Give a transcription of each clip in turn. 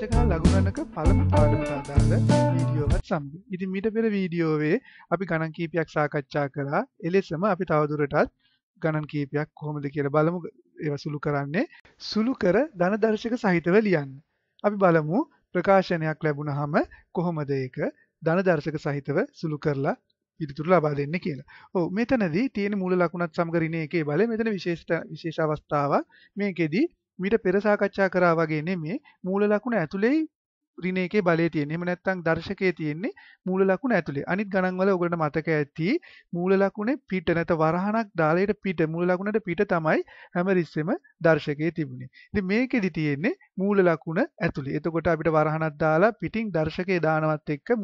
විනාශකා ලගුණනක පළමු පාඩමට අදාළ වීඩියෝවත් සමග. ඉතින් මීට පෙර වීඩියෝවේ අපි ගණන් කීපයක් සාකච්ඡා කළා. එලෙසම අපි තවදුරටත් ගණන් කීපයක් කොහොමද කියලා බලමු. ඒවා සුළු කරන්නේ සුළු කර ධනදර්ශක සහිතව ලියන්න. අපි බලමු ප්‍රකාශනයක් ලැබුණාම කොහොමද ඒක ධනදර්ශක සහිතව සුළු කරලා පිළිතුරු ලබා දෙන්න කියලා. ඔව් මෙතනදී තියෙන මූල ලකුණත් සමග ඍණ එකේ බලය මෙතන විශේෂ විශේෂ අවස්ථාවක් මේකෙදී මීට පෙර සාකච්ඡා කරා වගේ නෙමෙයි මූල ලකුණ ඇතුලේ ඍණ එකේ බලය තියෙන්නේ. එහෙම නැත්නම් දර්ශකයේ තියෙන්නේ මූල ලකුණ ඇතුලේ. අනිත් ගණන්වල ඔයගොල්ලන්ට මතක ඇති මූල ලකුණේ පිට නැත වරහණක් ඩාලයට පිට මූල ලකුණට පිට තමයි හැම රිස්සෙම දර්ශකයේ තිබුණේ. ඉතින් මේකෙදි තියෙන්නේ මූල ලකුණ ඇතුලේ. එතකොට අපිට වරහණක් දාලා පිටින් දර්ශකයේ දානවත් එක්ක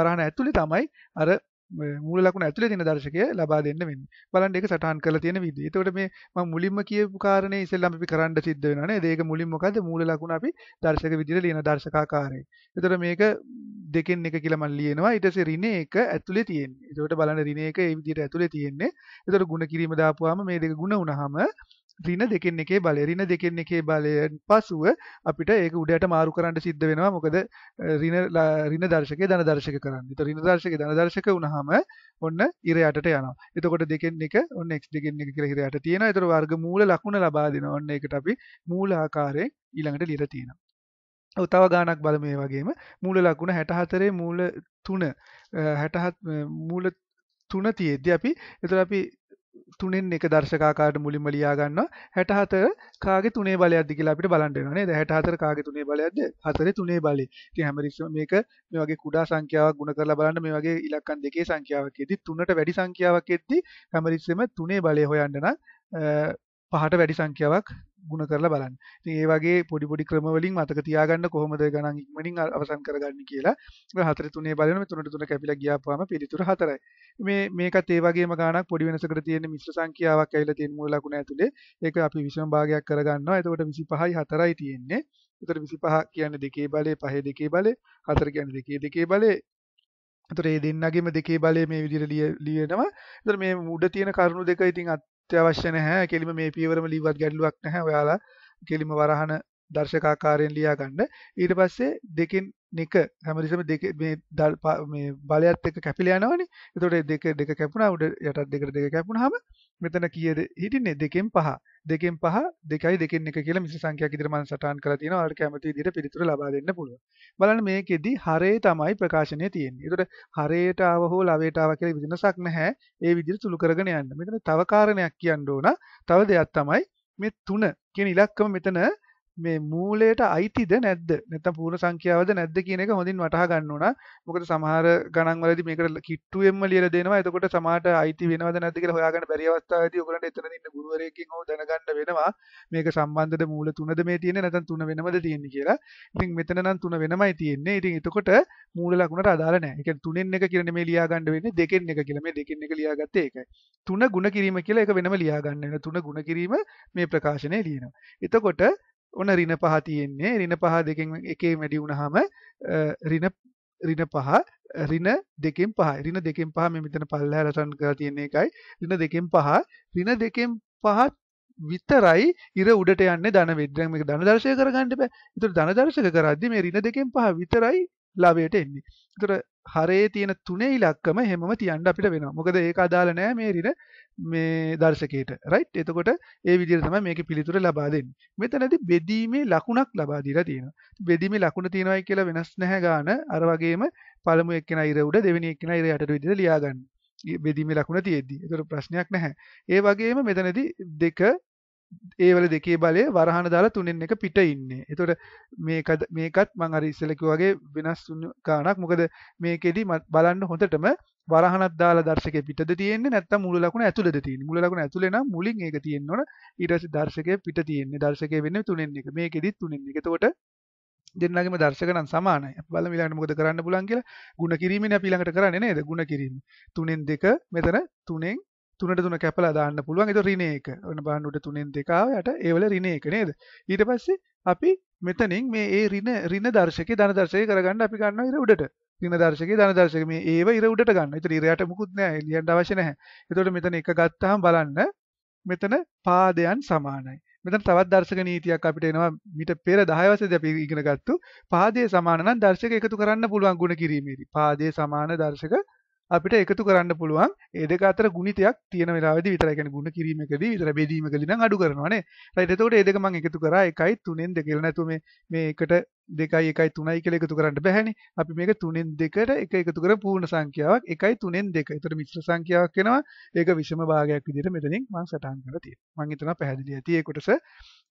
වරහණ ඇතුලේ තමයි අර මූල ලකුණ ඇතුලේ තියෙන දර්ශකය ලබා දෙන්න වෙන්නේ. බලන්න ඒක සටහන් කරලා තියෙන විදිහ. එතකොට මේ මම මුලින්ම කියපු කාරණේ ඉස්සෙල්ලාම අපි කරන්න සිද්ධ වෙනවා නේද? ඒක මුලින් මොකද්ද? මූල ලකුණ අපි දර්ශක විදිහට ලියන දර්ශකාකාරයෙන්. එතකොට මේක දෙකෙන් එක කියලා මම ලියනවා. ඊට පස්සේ ඍණ එක ඇතුලේ තියෙන්නේ. එතකොට බලන්න ඍණ එක ඒ විදිහට ඇතුලේ තියෙන්නේ. එතකොට ಗುಣ කිරීම දාපුවාම මේ දෙක ಗುಣ වුණාම රින දෙකෙන් එකේ බලය රින දෙකෙන් එකේ බලයෙන් පසුව අපිට ඒක උඩට මාරු කරන්න සිද්ධ වෙනවා මොකද රින රින දර්ශකය ධන දර්ශක කරන්න. ඒතර රින දර්ශකය ධන දර්ශක වුණාම ඔන්න ඉර යටට යනවා. එතකොට දෙකෙන් එක ඔන්න x දෙකෙන් එක කියලා ඉර යට තියෙනවා. ඒතර වර්ගමූල ලකුණ ලබා දෙනවා. ඔන්න ඒකට අපි මූල ආකාරයෙන් ඊළඟට ලියලා තියෙනවා. තව ගානක් බල මේ වගේම මූල ලකුණ හැටහතරේ මූල තුන හැටහත් මූල තුන තියෙද්දි අපි එතර අපි තුනෙන් එක දර්ශකාකාරට මුලින්ම ලියා ගන්නවා 64 කාගේ තුනේ බලයක්ද කියලා අපිට බලන්න වෙනවා නේද 64 කාගේ තුනේ බලයක්ද 4 තුනේ බලය. ඉතින් හැමතිස්සම මේක මේ වගේ කුඩා සංඛ්‍යාවක් ගුණ කරලා බලන්න මේ වගේ ඉලක්කම් දෙකේ සංඛ්‍යාවක් එද්දි 3ට වැඩි සංඛ්‍යාවක් එද්දි හැමතිස්සෙම තුනේ බලය හොයන්න නම් පහට වැඩි සංඛ්‍යාවක් ගුණ කරලා බලන්න. ඉතින් ඒ වගේ පොඩි පොඩි ක්‍රම වලින් මතක තියාගන්න කොහොමද ගණන් ඉක්මනින් අවසන් කරගන්නේ කියලා. හතර තුනේ බලන මේ තුනට තුන කැපිලා ගියාපුවාම පිළිතුර හතරයි. මේ මේකත් ඒ වගේම ගණනක් පොඩි වෙනසකට තියෙන මිශ්‍ර සංඛ්‍යාවක් ඇවිල්ලා තියෙන මූල ලකුණ ඇතුලේ. ඒක අපි විෂම භාගයක් කරගන්නවා. එතකොට 25යි 4යි තියෙන්නේ. එතකොට 25 කියන්නේ දෙකේ බලය, පහේ දෙකේ බලය, 4 කියන්නේ දෙකේ දෙකේ බලය, එතකොට මේ දෙන්නගෙම දෙකේ බලය මේ විදිහට ලියනවා. එතකොට මේ උඩ තියෙන කරුණු දෙක ඉතින් අවශ්‍ය නැහැ. කෙලිම මේ පියවරම ලිව්වත් ගැටලුවක් නැහැ. ඔයාලා කෙලිම වරහන දර්ශක ආකාරයෙන් ලියා ගන්න. ඊට පස්සේ දෙකෙන් එක හැමදෙසම දෙක මේ මේ බලයත් එක්ක කැපිලා යනවනේ. එතකොට දෙක දෙක කැපුණා උඩ යටත් දෙකට දෙක කැපුණාම මෙතන කීයද හිටින්නේ දෙකෙන් පහ. දෙකෙන් පහ දෙකයි දෙකෙන් එක කියලා මිශ්‍ර සංඛ්‍යාවක් ඉදිරියට මම සටහන් කරලා තියෙනවා. ඔයාලට කැමති විදිහට පිළිතුර ලබා දෙන්න පුළුවන්. බලන්න මේකෙදි හරේ තමයි ප්‍රකාශනය තියෙන්නේ. ඒකට හරේට ආව හෝ ලවයට ආව කියලා විදිහනසක් නැහැ. ඒ විදිහට සුළු කරගෙන යන්න. මෙතන තව කාරණයක් කියන්න ඕන. තව දෙයක් තමයි මේ 3 කියන ඉලක්කම මෙතන මේ මූලයට අයිතිද නැද්ද නැත්නම් පූර්ණ සංඛ්‍යාවද නැද්ද කියන එක හොඳින් වටහා ගන්න ඕන. මොකද සමහර ගණන් වලදී මේකට කිට්ටුවෙන්ම ලියලා දෙනවා. එතකොට සමහරට අයිති වෙනවද නැද්ද කියලා හොයාගන්න බැරි අවස්ථාවේදී ඔයගලන්ට එතන ඉන්න ගුරුවරයෙක්ගෙන් හෝ දැනගන්න වෙනවා. මේක සම්බන්ධද මූල තුනද මේ තියෙන්නේ නැත්නම් තුන වෙනමද තියෙන්නේ කියලා. ඉතින් මෙතන නම් තුන වෙනමයි තියෙන්නේ. ඉතින් එතකොට මූල ලකුණට අදාළ නැහැ. ඒ කියන්නේ තුනෙන් එක කියලා නෙමෙයි ලියා ගන්න වෙන්නේ දෙකෙන් එක කියලා. මේ දෙකෙන් එක ලියාගත්තේ ඒකයි. තුන ಗುಣ කිරීම කියලා ඒක වෙනම ලියා ගන්න වෙනවා. තුන ಗುಣ කිරීම මේ ප්‍රකාශනයේ ලියනවා. එතකොට ඔන්න ඍණ පහ තියෙන්නේ ඍණ පහ දෙකෙන් එකේ වැඩි වුණාම ඍණ ඍණ පහ ඍණ දෙකෙන් පහයි ඍණ දෙකෙන් පහ මේ මෙතන පල්ලහැලට රන් කරලා තියෙන එකයි ඍණ දෙකෙන් පහ ඍණ දෙකෙන් පහ විතරයි ඉර උඩට යන්නේ ධන විද්‍රම මේක ධන දර්ශක කරගන්න බෑ. ඒතර ධන දර්ශක කරද්දී මේ ඍණ දෙකෙන් පහ විතරයි ලාභයට එන්නේ. ඒතර හරේ තියෙන තුනේ ඉලක්කම හැමම තියන්න අපිට වෙනවා. මොකද ඒක අදාළ නෑ මේ ඍණ මේ දර්ශකයට. රයිට්? එතකොට ඒ විදිහට තමයි මේකේ පිළිතුර ලබා දෙන්නේ. මෙතනදී බෙදීමේ ලකුණක් ලබා දීලා තියෙනවා. බෙදීමේ ලකුණ තියෙනවායි කියලා වෙනස් නැහැ ගාන. අර වගේම පළමු එක්කෙනා ඉර උඩ දෙවෙනි එක්කෙනා ඉර යටට විදිහට ලියා ගන්න. බෙදීමේ ලකුණ තියෙද්දි. ඒතර ප්‍රශ්නයක් නැහැ. ඒ වගේම මෙතනදී දෙක ඒවල දෙකේ බලය වරහන දාලා තුනෙන් එක පිට ඉන්නේ. එතකොට මේකත් මේකත් මම අර ඉස්සෙල්ලා කිව්වාගේ වෙනස් ගාණක්. මොකද මේකෙදි බලන්න හොඳටම වරහනක් දාලා දර්ශකයේ පිටද තියෙන්නේ නැත්නම් මුල ලකුණ ඇතුළේද තියෙන්නේ. මුල ලකුණ ඇතුළේ නම් මුලින් ඒක තියෙන්න ඕන. ඊට පස්සේ දර්ශකයේ පිට තියෙන්නේ. දර්ශකයේ වෙන්නේ තුනෙන් එක. මේකෙදි තුනෙන් එක. එතකොට දෙන්නගේම දර්ශක නම් සමානයි. අපි බලමු ඊළඟට මොකද කරන්න පුළුවන් කියලා. ಗುಣ කිරීමනේ අපි ඊළඟට කරන්නේ නේද? ಗುಣ කිරීම. 3න් 2 මෙතන 3න් තුනට තුන කැපලා දාන්න පුළුවන් ඒක ඍණ එක. ඔන්න බලන්න උඩ තුනෙන් දෙක ආවට ඒවල ඍණ එක නේද? ඊට පස්සේ අපි මෙතනින් මේ ඒ ඍණ ඍණ දර්ශකේ ධන දර්ශකේ කරගන්න අපි ගන්නවා ඉර උඩට. ඍණ දර්ශකේ ධන දර්ශකේ මේ ඒව ඉර උඩට ගන්න. ඒතර ඉරයට මුකුත් නැහැ. එළියට අවශ්‍ය නැහැ. ඒතකොට මෙතන එක ගත්තාම බලන්න මෙතන පාදයන් සමානයි. මෙතන තවත් දර්ශක නීතියක් අපිට එනවා මිට පෙර 10 වසරේදී අපි ඉගෙන ගත්තු පාදයේ සමාන නම් දර්ශක එකතු කරන්න පුළුවන් ගුණ කිරීමේදී. පාදයේ සමාන දර්ශක අපිට එකතු කරන්න පුළුවන් ඒ දෙක අතර ගුණිතයක් තියෙන වෙලාවේදී විතරයි කියන්නේ ගුණ කිරීමකදී විතර බෙදීමකදී නම් අඩු කරනවානේ right එතකොට ඒ දෙක මම එකතු කරා 1යි 3ෙන් 2 කියලා නැතුව මේ මේ එකට 2යි 1යි 3යි කියලා එකතු කරන්න බැහැනේ අපි මේක 3ෙන් 2ට එක එකතු කර පූර්ණ සංඛ්‍යාවක් 1යි 3ෙන් 2 එතකොට මිශ්‍ර සංඛ්‍යාවක් වෙනවා ඒක විෂම භාගයක් විදිහට මෙතනින් මම සටහන් කරලා තියෙනවා මම හිතනවා පැහැදිලි ඇති ඒ කොටස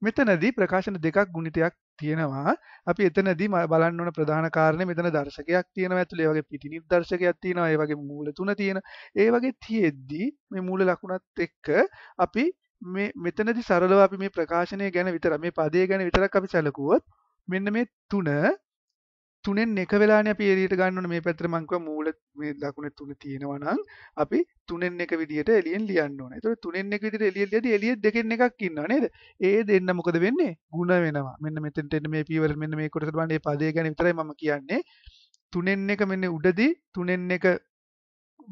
මෙතනදී ප්‍රකාශන දෙකක් ගුණිතයක් තියෙනවා. අපි එතනදී බලන්න ඕන ප්‍රධාන කාරණේ මෙතන දර්ශකයක් තියෙනවා ඇතුළේ. ඒ වගේ පිටි නිර්දර්ශකයක් තියෙනවා. ඒ වගේ මූල තුන තියෙන. ඒ වගේ තියෙද්දි මේ මූල ලකුණත් එක්ක අපි මේ මෙතනදී සරලව අපි මේ ප්‍රකාශනය ගැන විතර මේ පදේ ගැන විතරක් අපි සැලකුවොත් මෙන්න මේ තුන තුනෙන් එක වෙලාන අපි එලියට ගන්නවන මේ පැත්තට මංකව මූල මේ දකුණ තුන තියෙනවා නම් අපි තුනෙන් එක විදියට එළියෙන් ලියන්න ඕනේ. ඒතකොට තුනෙන් එක විදියට එළිය ලියදී එළිය දෙකෙන් එකක් ඉන්නවා නේද? ඒ දෙන්න මොකද වෙන්නේ? ಗುಣ වෙනවා. මෙන්න මෙතෙන්ට එන්න මේ පීවර මෙන්න මේ කොටස බලන්න මේ පදේ ගැන විතරයි මම කියන්නේ. තුනෙන් එක මෙන්න උඩදී තුනෙන් එක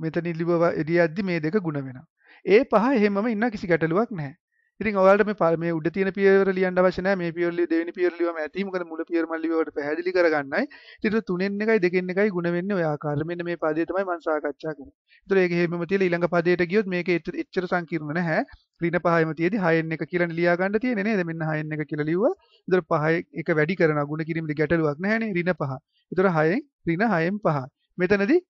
මෙතන ඉලිබව එළියද්දි මේ දෙක ಗುಣ වෙනවා. ඒ පහ එහෙමම ඉන්න කිසි ගැටලුවක් නැහැ. ඉතින් ඔයාලට මේ මේ උඩ තියෙන පියවර ලියන්න අවශ්‍ය නැහැ මේ පියවර දෙවෙනි පියවර ලියවම ඇති මොකද මුල පියවර මල් ලියවකට පැහැදිලි කරගන්නයි ඊට තුනෙන් එකයි දෙකෙන් එකයි ගුණ වෙන්නේ ඔය ආකාරයෙන් මෙන්න මේ පදේ තමයි මම සාකච්ඡා කරන්නේ. ඒතර ඒක හේමම තියලා ඊළඟ පදයට ගියොත් මේක එච්චර සංකීර්ණ නැහැ. ඍණ පහයම තියෙදි හයෙන් එක කියලා ලියා ගන්න තියෙන්නේ නේද මෙන්න හයෙන් එක කියලා ලිව්වා. ඒතර පහය එක වැඩි කරනවා ගුණ කිරීමේ ගැටලුවක් නැහැනේ ඍණ පහ. ඒතර හයෙන් ඍණ හයෙන් පහ. මෙතනදී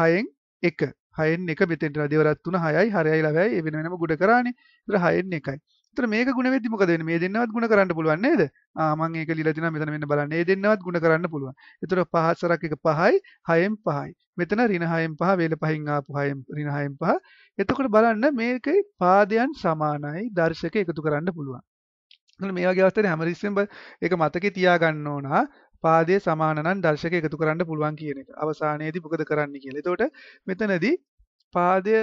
හයෙන් එක හයෙන් එක මෙතෙන්ට දෙවරත් තුන හයයි හරයයි ලවයි ඒ වෙන වෙනම ගුණ කරානේ. ඒතර හයෙන් එකයි. ඒතර මේක ගුණ වෙද්දි මොකද වෙන්නේ? මේ දෙන්නවත් ගුණ කරන්න පුළුවන් නේද? ආ මම ඒක ලියලා තිනවා මෙතන මෙන්න බලන්න. මේ දෙන්නවත් ගුණ කරන්න පුළුවන්. ඒතර පහසරක් එක පහයි හයෙන් පහයි. මෙතන ඍණ හයෙන් පහ වේල පහින් ආපු හයෙන් ඍණ හයෙන් පහ. එතකොට බලන්න මේකේ පාදයන් සමානයි. දර්ශක එකතු කරන්න පුළුවන්. මේ වගේ අවස්ථාවේ හැමරිස්සෙම ඒක මතකේ තියාගන්න ඕන. පාදයේ සමාන නම් දර්ශක එකතු කරන්න පුළුවන් කියන එක. අවසානයේදී මොකද කරන්න කියලා. එතකොට මෙතනදී පාදය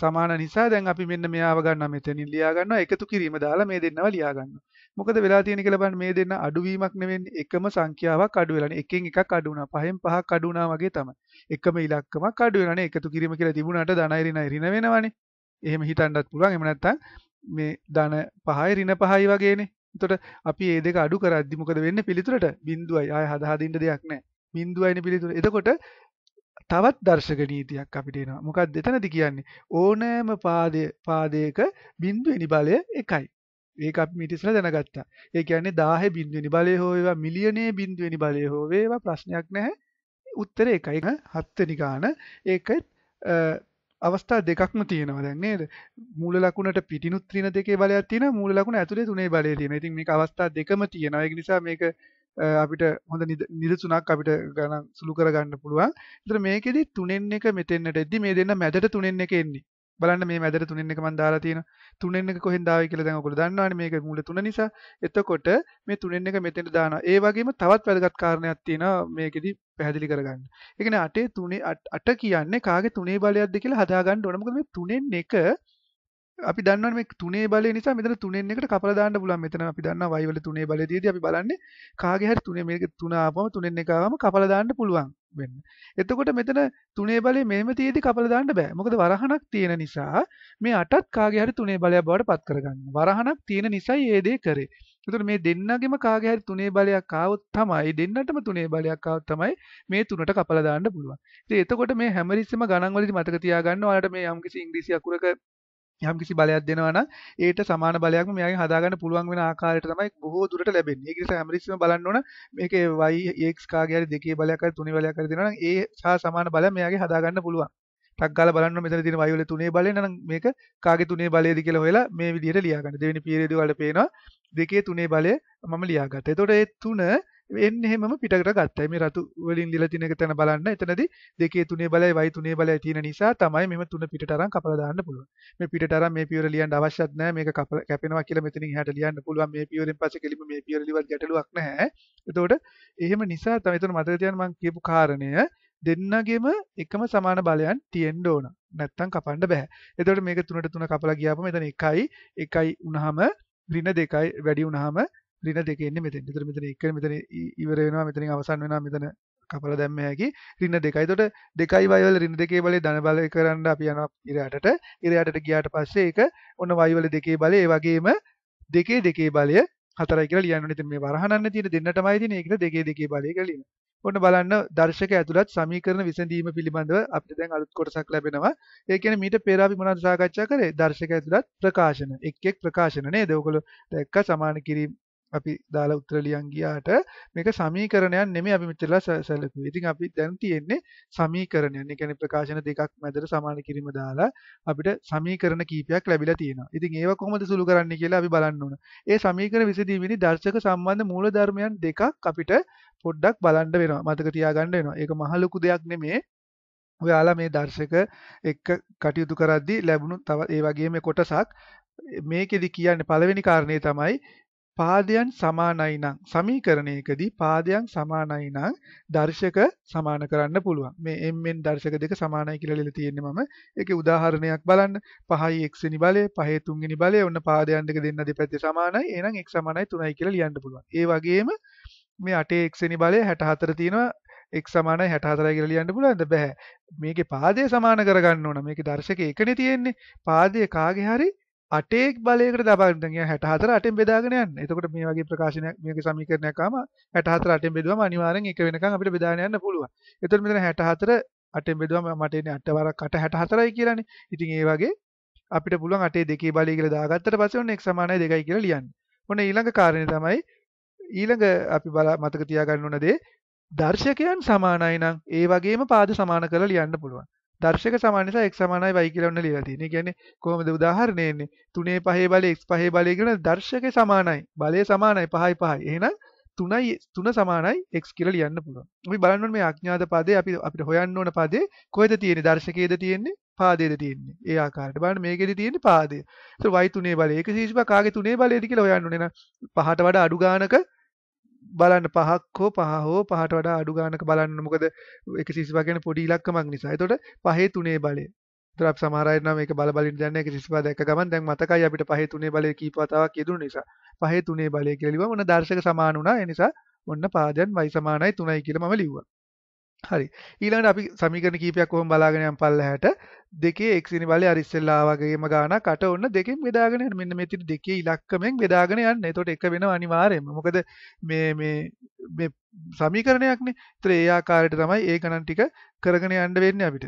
සමාන නිසා දැන් අපි මෙන්න මෙයාව ගන්නවා මෙතනින් ලියා ගන්නවා එකතු කිරීම දාලා මේ දෙන්නව ලියා ගන්නවා. මොකද වෙලා තියෙන්නේ කියලා බලන්න මේ දෙන්න අඩුවීමක් නෙවෙන්නේ එකම සංඛ්‍යාවක් අඩු වෙලානේ. එකෙන් එකක් අඩු වුණා. පහෙන් පහක් අඩු වුණා වගේ තමයි. එකම ඉලක්කමක් අඩු වෙනානේ. එකතු කිරීම කියලා තිබුණාට ධන ඍණ ඍණ වෙනවනේ. එහෙම හිතන්නත් පුළුවන්. එහෙම නැත්නම් මේ ධන පහයි ඍණ පහයි වගේනේ. එතකොට අපි මේ දෙක අඩු කරද්දි මොකද වෙන්නේ පිළිතුරට බිඳුවයි ආය හදා හදින්න දෙයක් නැහැ. බිඳුවයිනේ පිළිතුර. එතකොට තවත් දර්ශක නීතියක් අපිට එනවා. මොකක්ද එතනදි කියන්නේ? ඕනෑම පාදයේ පාදයක බිඳුවෙනි බලය එකයි. ඒක අපි මීට ඉස්සෙල්ලා දැනගත්තා. ඒ කියන්නේ 1000 බිඳුවෙනි බලය හෝ වේවා මිලියනේ බිඳුවෙනි බලය හෝ වේවා ප්‍රශ්නයක් නැහැ. උත්තරේ එකයි. හත්වෙනි ගාන ඒකත් අවස්ථා දෙකක්ම තියෙනවා දැන් නේද මූල ලකුණට පිටිනුත් ත්‍රින දෙකේ බලයක් තියෙනවා මූල ලකුණ ඇතුලේ තුනේ බලය තියෙනවා ඉතින් මේක අවස්ථා දෙකම තියෙනවා ඒක නිසා මේක අපිට හොඳ නිදසුනක් අපිට ගණන් සුළු කරගන්න පුළුවන්. ඒතර මේකෙදි තුනෙන් එක මෙතෙන්නට එද්දි මේ දෙන්න මැදට තුනෙන් එක එන්නේ. බලන්න මේ මැදට තුනෙන් එක මම දාලා තියෙනවා. තුනෙන් එක කොහෙන් දාවයි කියලා දැන් ඔයගොල්ලෝ දන්නවනේ මේක මුල තුන නිසා. එතකොට මේ තුනෙන් එක මෙතෙන්ට දානවා. ඒ වගේම තවත් වැදගත් කාරණයක් තියෙනවා මේකෙදි පැහැදිලි කරගන්න. ඒ කියන්නේ 8 3 8 කියන්නේ කාගේ තුනේ බලයක්ද කියලා හදාගන්න ඕන. මොකද මේ තුනෙන් එක අපි දන්නවනේ මේ තුනේ බලය නිසා මෙතන තුනෙන් එකට කපලා දාන්න පුළුවන්. මෙතන අපි දන්නවා y වල තුනේ බලයේදී අපි බලන්නේ කාගේ හරි තුනේ මේක තුන ආපම තුනෙන් එක ආවම කපලා දාන්න පුළුවන්. වෙන්න. එතකොට මෙතන තුනේ බලය මෙහෙම තියේදී කපලා දාන්න බෑ. මොකද වරහණක් තියෙන නිසා මේ අටත් කාගේ හරි තුනේ බලයක් බවට පත් කරගන්න. වරහණක් තියෙන නිසායි මේ දේ කරේ. එතකොට මේ දෙන්නගෙම කාගේ හරි තුනේ බලයක් ආවොත් තමයි දෙන්නටම තුනේ බලයක් ආවොත් තමයි මේ තුනට කපලා දාන්න පුළුවන්. ඉතින් එතකොට මේ හැමරිස්සම ගණන් වලදී මතක තියාගන්න ඔයාලට මේ යම්කිසි ඉංග්‍රීසි අකුරක යම්කිසි බලයක් දෙනවා නම් ඒට සමාන බලයක්ම මෙයාගෙන් හදාගන්න පුළුවන් වෙන ආකාරයට තමයි බොහෝ දුරට ලැබෙන්නේ. ඒක නිසා හැමරිස්සම බලන්න ඕන මේකේ y x කාගේ හරි දෙකේ බලයක් හරි තුනේ බලයක් හරි දෙනවා නම් ඒ සහ සමාන බලය මෙයාගේ හදාගන්න පුළුවන්. ටක් ගාලා බලන්න මෙතන තියෙන y වල තුනේ බලය නම් මේක කාගේ තුනේ බලයද කියලා හොයලා මේ විදිහට ලියා ගන්න. දෙවෙනි පීරියඩ් වල පේනවා දෙකේ තුනේ බලය මම ලියාගත්තා. එතකොට ඒ තුන එන්න එහෙමම පිටකට ගත්තයි මේ රතු වලින් ලියලා තියෙන එක තැන බලන්න එතනදී දෙකේ තුනේ බලයයි y තුනේ බලයයි තියෙන නිසා තමයි මෙහෙම තුන පිටට අරන් කපලා දාන්න පුළුවන් මේ පිටට අරන් මේ පියවර ලියන්න අවශ්‍යත් නැහැ මේක කැපෙනවා කියලා මෙතනින් එහාට ලියන්න පුළුවන් මේ පියවරෙන් පස්සේ කෙලිම මේ පියවර ලියවත් ගැටලුවක් නැහැ එතකොට එහෙම නිසා තමයි එතන මතක තියාගන්න මම කියපු කාරණය දෙන්නගෙම එකම සමාන බලයන් තියෙන්න ඕන. නැත්තම් කපන්න බෑ. එතකොට මේක 3ට 3 කපලා ගියාම මෙතන 1යි 1යි වුණාම ඍණ 2යි වැඩි වුණාම රින දෙක එන්නේ මෙතෙන්. ඒතර මෙතන එක මෙතන ඉවර වෙනවා මෙතනින් අවසන් වෙනවා මෙතන කපලා දැම්ම හැකි රින දෙකයි. ඒතොට දෙකයි y වල රින දෙකේ බලය ධන බලය කරන්න අපි යනවා ඉර යටට. ඉර යටට ගියාට පස්සේ ඒක ඔන්න y වල දෙකේ බලය ඒ වගේම දෙකේ දෙකේ බලය හතරයි කියලා ලියන්න ඕනේ. ඉතින් මේ වරහනන්න තියෙන දෙන්නටමයි තියෙන ඒකට දෙකේ දෙකේ බලය කියලා ලියන්න. ඔන්න බලන්න දර්ශක ඇතුළත් සමීකරණ විසඳීම පිළිබඳව අපිට දැන් අලුත් කොටසක් ලැබෙනවා. ඒ කියන්නේ මීට පෙර අපි මොනවද සාකච්ඡා කරේ? දර්ශක ඇතුළත් ප්‍රකාශන. එක් එක් ප්‍රකාශන නේද? ඔයගොල්ලෝ දැක්ක සමාන කිරීම අපි දාලා උත්තර ලියන් ගියාට මේක සමීකරණයක් නෙමෙයි අපි මෙතනලා සැලකුවේ. ඉතින් අපි දැන් තියෙන්නේ සමීකරණයන්. ඒ කියන්නේ ප්‍රකාශන දෙකක් මැදට සමාන කිරීම දාලා අපිට සමීකරණ කීපයක් ලැබිලා තියෙනවා. ඉතින් ඒව කොහොමද සුළු කරන්නේ කියලා අපි බලන්න ඕන. ඒ සමීකරණ විසඳීමේදී දර්ශක සම්බන්ධ මූලධර්මයන් දෙකක් අපිට පොඩ්ඩක් බලන්න වෙනවා. මතක තියාගන්න වෙනවා. ඒක මහ ලොකු දෙයක් නෙමෙයි. ඔයාලා මේ දර්ශක එක්ක කටයුතු කරද්දී ලැබුණු තව ඒ වගේම කොටසක් මේකෙදි කියන්නේ පළවෙනි කාරණේ තමයි පාදයන් සමානයි නම් සමීකරණයකදී පාදයන් සමානයි නම් දර්ශක සමාන කරන්න පුළුවන්. මේ m n දර්ශක දෙක සමානයි කියලා ලියලා තියෙන්නේ මම. ඒකේ උදාහරණයක් බලන්න. 5යි x වෙනි බලය, 5යි 3 වෙනි බලය ඔන්න පාදයන් දෙක දෙන්න දෙපැත්තේ සමානයි. එහෙනම් x සමානයි 3යි කියලා ලියන්න පුළුවන්. ඒ වගේම මේ 8ේ x වෙනි බලය 64 තියෙනවා. x සමානයි 64 කියලා ලියන්න පුළුවන්ද බෑ මේකේ පාදය සමාන කරගන්න ඕන මේකේ දර්ශකේ එකනේ තියෙන්නේ පාදය කාගේ හරි අටේ බලයකට දබාගෙන දැන් 64 අටෙන් බෙදාගෙන යන්න. එතකොට මේ වගේ ප්‍රකාශනයක් මේක සමීකරණයක් ආවම 64 අටෙන් බෙදුවම අනිවාර්යෙන් 1 වෙනකන් අපිට බෙදාගෙන යන්න පුළුවන්. එතකොට මෙතන 64 අටෙන් බෙදුවම මට එන්නේ 8 වරක් 8 64යි කියලානේ. ඉතින් ඒ වගේ අපිට පුළුවන් අටේ දෙකේ බලය කියලා දාගත්තට පස්සේ ඔන්න x 2 කියලා ලියන්න. ඔන්න ඊළඟ කාරණේ තමයි ඊළඟ අපි බලා මතක තියාගන්න ඕන දේ දර්ශකයන් සමානයි නම් ඒ වගේම පාද සමාන කරලා ලියන්න පුළුවන්. දර්ශක සමානස එක් සමානයි වයි කියලවන්න ලියලතින ගැන කොමද උදාහරණයන්නේ තුනේ පහේ බල එක් පහේ බලයගෙන දර්ශක සමානයි බලය සමානයි පහයි පහයි එන තුනයි තුන සමානයි එක් කියල ලියන්න පුළුව අපි බලන්න මේ අඥාත පාදේ අපි අපිට හොයන්න ඕන පාදේ කොයිද තියෙන දර්ශකයේද තියෙන්නේ පාදේද තියෙන්නේ ඒ ආකාරයට බලන්න මේකෙදි තියෙන්නේ පාදය ඒත් වයි තුනේ බලය ඒක සීෂ්ප කාගේ තුනේ බලයේද කියලා හොයන්න ඕනේ න පහට වඩා අඩු ගානක බලන්න පහක් හෝ පහ හෝ පහට වඩා අඩු ගානක බලන්න මොකද 135 කියන්නේ පොඩි ඉලක්කමක් නිසා. ඒතකොට පහේ තුනේ බලය. ඒතර අපි සමහර අය නම් මේක බල බලින් දැන් 135 දැක්ක ගමන් දැන් මතකයි අපිට පහේ තුනේ බලය කීප වතාවක් යෙදුණු නිසා. පහේ තුනේ බලය කියලා ලිව්වම ඔන්න දර්ශක සමාන වුණා. ඒ නිසා ඔන්න පාදයන් y සමානයි 3යි කියලා මම ලිව්වා. හරි ඊළඟට අපි සමීකරණ කීපයක් කොහොම බලාගෙන යම් පල්ලහැට දෙකේ x ඉනි බලය අර ඉස්සෙල්ලා වගේම ගානක් අට ඔන්න දෙකෙන් බෙදාගෙන යන මෙන්න මෙතන දෙකේ ඉලක්කමෙන් බෙදාගෙන යන්න. එතකොට එක වෙනවා අනිවාර්යයෙන්ම. මොකද මේ මේ මේ සමීකරණයක්නේ. ඒතර ඒ ආකාරයට තමයි ඒ ගණන් ටික කරගෙන යන්න වෙන්නේ අපිට.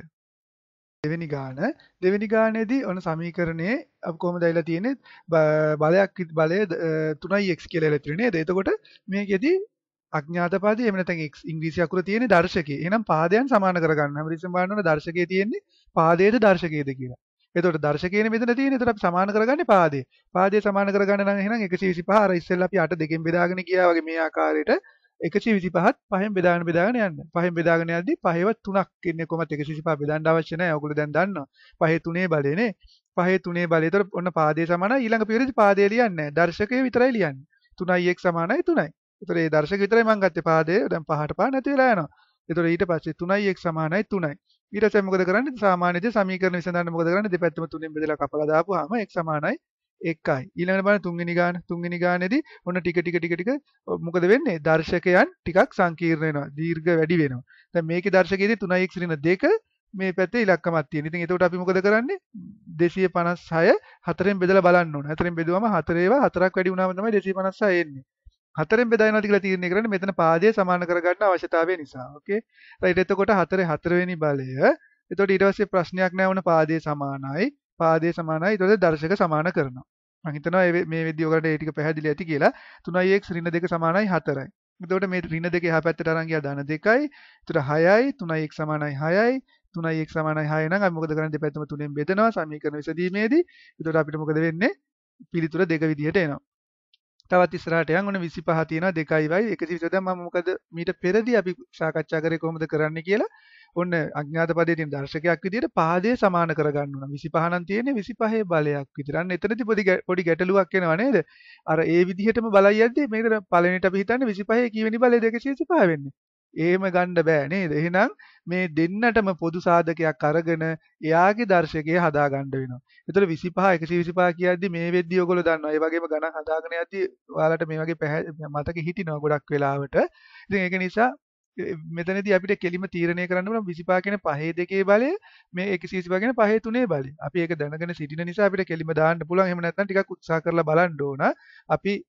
දෙවෙනි ගාන දෙවෙනි ගානේදී ඔන්න සමීකරණයේ අපි කොහොමද ඇවිල්ලා තියෙන්නේ බලයක් බලය 3x කියලා ඇවිල්ලා තියෙන්නේ නේද එතකොට මේකෙදී අඥාත පදේ එහෙම නැත්නම් ඉංග්‍රීසි අකුර තියෙන්නේ දර්ශකේ. එහෙනම් පාදයන් සමාන කරගන්න. හැමතිස්සෙම බලන්න ඕන දර්ශකයේ තියෙන්නේ පාදයේද දර්ශකයේද කියලා. එතකොට දර්ශකයේනේ මෙතන තියෙන්නේ. එතකොට අපි සමාන කරගන්නේ පාදේ. පාදේ සමාන කරගන්න නම් එහෙනම් 125 අර ඉස්සෙල්ලා අපි 8 දෙකෙන් බෙදාගෙන ගියා වගේ මේ ආකාරයට 125ත් පහෙන් බෙදාගෙන බෙදාගෙන යන්න. පහෙන් බෙදාගෙන යද්දී පහේව 3ක් ඉන්නේ කොහමද 125 බෙදන්න අවශ්‍ය නැහැ. ඔයගොල්ලෝ දැන් දන්නවා. පහේ 3 බලයනේ. පහේ 3 බලය. එතකොට ඔන්න පාදේ සමානයි. ඊළඟ පියවරේදී පාදේ ලියන්නේ නැහැ. දර්ශකයේ විතරයි ලියන්නේ. 3x සමානයි 3යි. ඒතර ඒ දර්ශක විතරයි මම ගත්තේ පාදය දැන් පහට පහ නැති වෙලා යනවා. ඒතර ඊට පස්සේ 3x 3යි. ඊට පස්සේ මොකද කරන්නේ? සාමාන්‍යද සමීකරණ විසඳන්න මොකද කරන්නේ? දෙපැත්තම 3ෙන් බෙදලා කපලා දාපුවාම x 1යි. ඊළඟට බලන්න තුන්වෙනි ගාන තුන්වෙනි ගානේදී ඔන්න ටික ටික ටික ටික මොකද වෙන්නේ දර්ශකයන් ටිකක් සංකීර්ණ වෙනවා දීර්ඝ වැඩි වෙනවා දැන් මේකේ දර්ශකයේදී 3x ඍණ 2 මේ පැත්තේ ඉලක්කමක් තියෙන. ඉතින් එතකොට අපි මොකද කරන්නේ? 256 හතරෙන් බෙදලා බලන්න ඕන. හතරෙන් බෙදුවම හතරේව හතරක් වැඩි වුණාම තමයි 256 එන්නේ. හතරෙන් බෙදා වෙනවද කියලා තීරණය කරන්නේ මෙතන පාදයේ සමාන කරගන්න අවශ්‍යතාවය නිසා. ඕකේ. රයිට් එතකොට හතරේ හතරවෙනි බලය. එතකොට ඊට පස්සේ ප්‍රශ්නයක් නැහැ වුණ පාදයේ සමානයි. පාදයේ සමානයි. ඊට දර්ශක සමාන කරනවා. මම හිතනවා මේ වෙද්දී ඔයාලට ඒ ටික පැහැදිලි ඇති කියලා. 3x ඍණ 2 සමානයි 4යි. එතකොට මේ ඍණ 2 එහා පැත්තට අරන් ගියා ධන 2යි. එතකොට 6යි 3x සමානයි 6යි. 3x සමානයි 6 නම් අපි මොකද කරන්නේ දෙපැත්තම 3න් බෙදනවා සමීකරණ විසඳීමේදී. එතකොට අපිට මොකද වෙන්නේ? පිළිතුර දෙක විදිහට එනවා. තවත් ඉස්සරහට යන ඔන්න 25 තියෙනවා 2යි 120 දැන් මම මොකද මීට පෙරදී අපි සාකච්ඡා කරේ කොහොමද කරන්න කියලා ඔන්න අඥාත පදයේ තියෙන දර්ශකයක් විදිහට පහදේ සමාන කරගන්න ඕන 25 නම් තියෙන්නේ 25 බලයක් විතර. අන්න එතනදී පොඩි පොඩි ගැටලුවක් එනවා නේද? අර ඒ විදිහටම බලයි යද්දී මේකට පළවෙනිට අපි හිතන්නේ 25 කීවෙනි බලයද 125 වෙන්නේ. එහෙම ගන්න බෑ නේද? එහෙනම් මේ දෙන්නටම පොදු සාධකයක් අරගෙන එයාගේ දර්ශකය හදා ගන්න වෙනවා. ඒතර 25 125 කියද්දි මේ වෙද්දි ඔයගොල්ලෝ දන්නවා. ඒ වගේම ගණන් හදාගෙන යද්දි ඔයාලට මේ වගේ මතක හිටිනවා ගොඩක් වෙලාවට. ඉතින් ඒක නිසා මෙතනදී අපිට කෙලිම තීරණය කරන්න පුළුවන් 25 කියන පහේ දෙකේ බලය මේ 125 කියන පහේ තුනේ බලය. අපි ඒක දැනගෙන සිටින නිසා අපිට කෙලිම දාන්න පුළුවන්. එහෙම නැත්නම් ටිකක් උත්සාහ කරලා බලන්න ඕන. අපි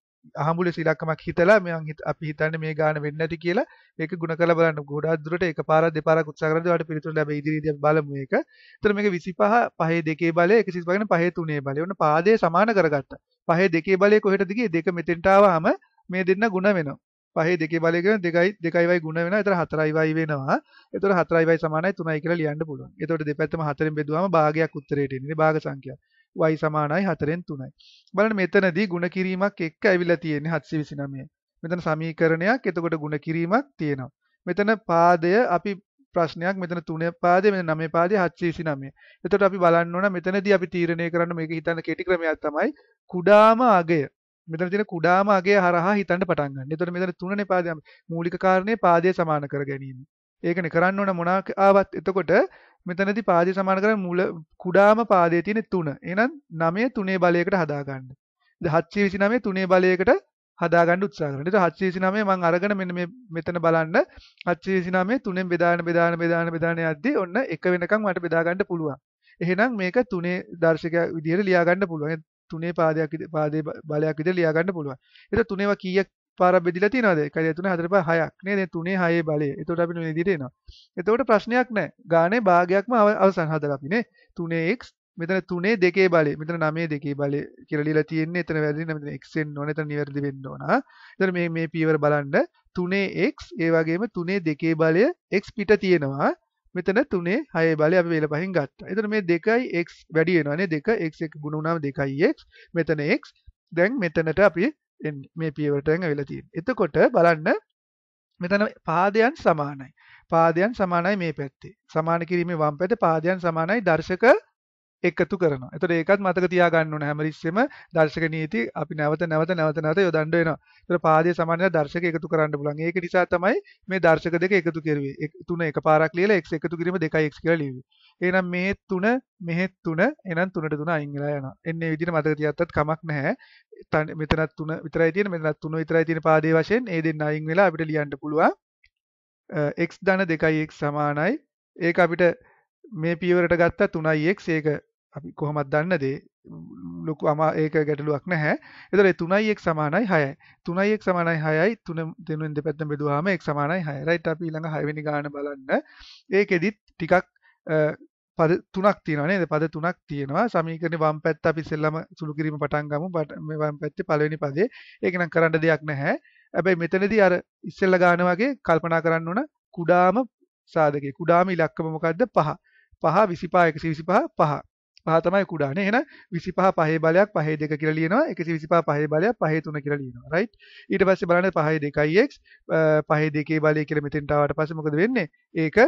අහඹුලේ ඉලක්කමක් හිතලා මම අපි හිතන්නේ මේ ගාන වෙන්නේ නැති කියලා ඒක ಗುಣ කරලා බලන්න. ගොඩාක් දුරට එකපාරක් දෙපාරක් උත්සාහ කරද්දී ඔයාලට පිළිතුරු ලැබෙයි ඉදිරියේදී අපි බලමු මේක. ඒතර මේක 25 5 2 බලය 135 ගෙන 5 3 බලය. ඔන්න පාදේ සමාන කරගත්තා. 5 2 බලය කොහෙටද ගියේ? දෙක මෙතෙන්ට ආවම මේ දෙන්න ಗುಣ වෙනවා. 5 2 බලය කියන 2යි 2යි ಗುණ වෙනවා. ඒතර 4යි වෙනවා. ඒතර 4යි සමානයි 3යි කියලා ලියන්න පුළුවන්. ඒතකොට දෙපැත්තම 4ෙන් බෙදුවාම භාගයක් උත්තරයට එන්නේ. භාග සංඛ්‍යාව. y සමානයි 4න් 3යි. බලන්න මෙතනදී ಗುಣ කිරීමක් එක්ක ඇවිල්ලා තියෙන්නේ 729. මෙතන සමීකරණයක් එතකොට ಗುಣ කිරීමක් තියෙනවා. මෙතන පාදය අපි ප්‍රශ්නයක් මෙතන 3 පාදේ මෙතන 9 පාදේ 729. එතකොට අපි බලන්න ඕන මෙතනදී අපි තීරණය කරන්න මේක හිතන්න කෙටි ක්‍රමයක් තමයි කුඩාම අගය. මෙතන තියෙන කුඩාම අගය හරහා හිතන්න පටන් ගන්න. එතකොට මෙතන 3 නේ පාදේ මූලික කාරණේ පාදේ සමාන කර ගැනීම. ඒකනේ කරන්න ඕන මොනවා ආවත් එතකොට මෙතනති පාදය සමාන කර මුල කුඩාම පාදය තියෙන තුන එනම් නමය තුනේ බලයකට හදාගන්න හත්සේ විසි නමේ තුනේ බලයකට හදාගන්න උත්සාහරන හත්සේ සිනමේ මං අරගෙන මෙ මෙතන බලන්න හත්සේ සිනමේ තුනෙන් බෙදාන බෙදාන බෙදාන බෙදාන අද්දී ඔන්න එක වෙනකම් මට බෙදාගන්න පුළුවන් එහෙනම් මේක තුනේ දර්ශකය විදිහට ලියාගන්න පුළුවන් තුනේ පාදයක් පාදේ බලයක් විදිහට ලියාගන්න පුළුවන් එතකොට තුනේවා කීයක් පාර බෙදිලා තියෙනවාද? 1 2 3 4 5 6ක් නේද? 3 6 බලය. එතකොට අපි මේ විදිහට එනවා. එතකොට ප්‍රශ්නයක් නැහැ. ගානේ භාගයක්ම අවසන් හදලා අපි නේ. 3x මෙතන 3 2 බලය. මෙතන 9 2 බලය කියලා ලියලා තියෙන්නේ. එතන වැරදි නැහැ. මෙතන x එන්න ඕනේ. එතන නිවැරදි වෙන්න ඕන. එතන මේ මේ පියවර බලන්න 3x ඒ වගේම 3 2 බලය x පිට තියෙනවා. මෙතන 3 6 බලය අපි වේල පහෙන් ගත්තා. එතන මේ 2x වැඩි වෙනවානේ 2x එක ගුණ වුණාම 2x මෙතන x දැන් මෙතනට අපි මේ පියවරටෙන් ඇවිල්ලා තියෙන්නේ. එතකොට බලන්න මෙතන පාදයන් සමානයි. පාදයන් සමානයි මේ පැත්තේ. සමාන කිරීමේ වම් පැත්තේ පාදයන් සමානයි දර්ශක එකතු කරනවා. එතකොට ඒකත් මතක තියාගන්න ඕනේ හැමරිස්සෙම දර්ශක නීති අපි නැවත නැවත නැවත නැවත යොදන්න වෙනවා. එතකොට පාදයේ සමානයි දර්ශක එකතු කරන්න පුළුවන්. ඒක නිසා තමයි මේ දර්ශක දෙක එකතු කරුවේ. 3 එකපාරක් ලියලා x එකතු කිරීම 2x කියලා ලියුවේ. එහෙනම් මේ තුන මෙහෙත් තුන එහෙනම් තුනට තුන අයින් වෙලා යනවා. එන්නේ විදිහට මතක තියාත්තත් කමක් නැහැ. මෙතනත් තුන විතරයි තියෙන මෙතනත් තුන විතරයි තියෙන පාදයේ වශයෙන් ඒ දෙන්න අයින් වෙලා අපිට ලියන්න පුළුවන් x ධන 2x සමානයි. ඒක අපිට මේ පියවරට ගත්තා 3x ඒක අපි කොහොමද දන්නද ලොකු අමා ඒක ගැටලුවක් නැහැ. ඒතර ඒ 3x සමානයි 6යි. 3x සමානයි 6යි 3 දෙනුෙන් දෙපැත්තම බෙදුවාම x සමානයි 6. right අපි ඊළඟ 6 වෙනි ගාන බලන්න. ඒකෙදිත් ටිකක් පද තුනක් තියෙනවා නේද? පද තුනක් තියෙනවා. සමීකරණේ වම් පැත්ත අපි ඉස්සෙල්ලාම සුළු කිරීම පටන් ගමු. මේ වම් පැත්තේ පළවෙනි පදේ. ඒක නම් කරන්න දෙයක් නැහැ. හැබැයි මෙතනදී අර ඉස්සෙල්ලා ගන්න වගේ කල්පනා කරන්න ඕන කුඩාම සාධකේ. කුඩාම ඉලක්කම මොකද්ද? 5. 5 25 125 5. පහ තමයි කුඩානේ. එහෙනම් 25 පහේ බලයක් පහේ දෙක කියලා ලියනවා. 125 පහේ බලයක් පහේ තුන කියලා ලියනවා. රයිට්. ඊට පස්සේ බලන්න පහේ 2x පහේ දෙකේ බලය කියලා මෙතෙන්ට ආවට පස්සේ මොකද වෙන්නේ? ඒක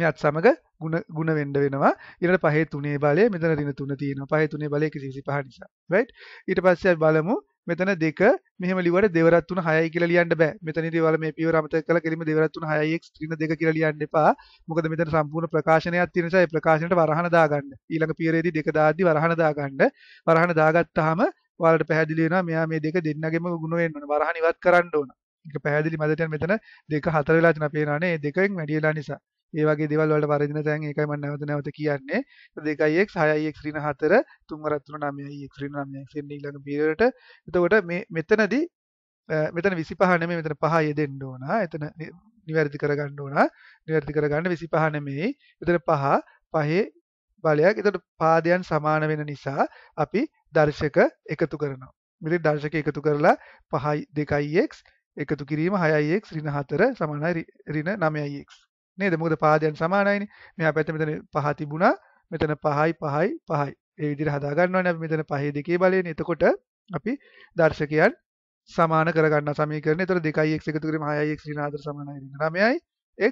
මෙයත් සමග ಗುಣ ಗುಣ වෙන්න වෙනවා ඊළඟ පහේ තුනේ බලය මෙතන ඍණ තුන තියෙනවා පහේ තුනේ බලය 125 නිසා right ඊට පස්සේ බලමු මෙතන දෙක මෙහෙම ලිව්වට දෙවරත් තුන 6යි කියලා ලියන්න බෑ මෙතනදී වල මේ පියවර අමතක කරලා කෙලින්ම දෙවරත් තුන 6x ඍණ දෙක කියලා ලියන්න එපා මොකද මෙතන සම්පූර්ණ ප්‍රකාශනයක් තියෙන නිසා ඒ ප්‍රකාශනයට වරහන දාගන්න ඊළඟ පියවරේදී දෙක දාද්දි වරහන දාගන්න වරහන දාගත්තාම ඔයාලට පැහැදිලි වෙනවා මෙයා මේ දෙක දෙන්නගෙම ගුණ වෙන්න ඕන වරහන ඉවත් කරන්න ඕන ඒක පැහැදිලි මදට මෙතන දෙක හතර වෙලා තියෙනවා පේනවනේ දෙකෙන් වැඩි වෙලා නිසා ඒ වගේ දේවල් වලට පරිදින තැන් ඒකයි මම නැවත නැවත කියන්නේ 2x 6x 3 4 3 වරත් 3 9x 3 9x එන්නේ ඊළඟ පීරියඩට එතකොට මේ මෙතනදී මෙතන 25 නෙමෙයි මෙතන 5 යෙදෙන්න ඕන. එතන නිවැරදි කරගන්න ඕන. නිවැරදි කරගන්න 25 නෙමෙයි. එතන 5 5 බලයක්. එතකොට පාදයන් සමාන වෙන නිසා අපි දර්ශක එකතු කරනවා. මෙතන දර්ශක එකතු කරලා 5 2x එකතු කිරීම 6ix ඍණ 4 සමානයි ඍණ 9ix. නේද මොකද පාදයන් සමානයිනේ මෙහා පැත්තේ මෙතන පහ තිබුණා මෙතන පහයි පහයි පහයි ඒ විදිහට හදා ගන්නවානේ අපි මෙතන පහේ දෙකේ බලයෙන් එතකොට අපි දර්ශකයන් සමාන කරගන්න සමීකරණය. එතකොට 2x එකතු කිරීම 6x ඍණාදර සමානයි 9යි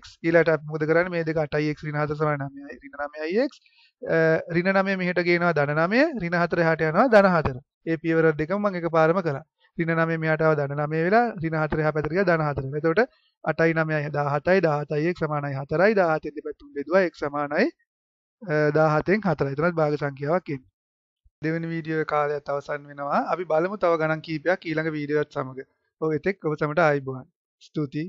x ඊළඟට අපි මොකද කරන්නේ මේ දෙක 8x ඍණාදර සමාන 9යි 9යි x ඍණ 9 මෙහෙට ගේනවා ධන 9 ඍණ 4 එහාට යනවා ධන 4. ඒ පියවර දෙකම මම එකපාරම කළා. ඍණ 9 මෙහාට ආව ධන 9 වෙලා ඍණ 4 එහා පැත්තට ගියා ධන 4. එතකොට අටයි නමයයි දාහතයි දාහතයි එක් සමානයි හතරයි දාහතෙන් දෙපැත්තුම් බෙදුවා එක් සමානයි දාහතෙන් හතරයි එතනත් භාග සංඛ්‍යාවක් එන්නේ දෙවෙනි වීඩියෝ කාලයත් අවසන් වෙනවා අපි බලමු තව ගණන් කීපයක් ඊළඟ වීඩියෝත් සමග ඔව් එතෙක් ඔබ සමට ආයිබෝන් ස්තුතියි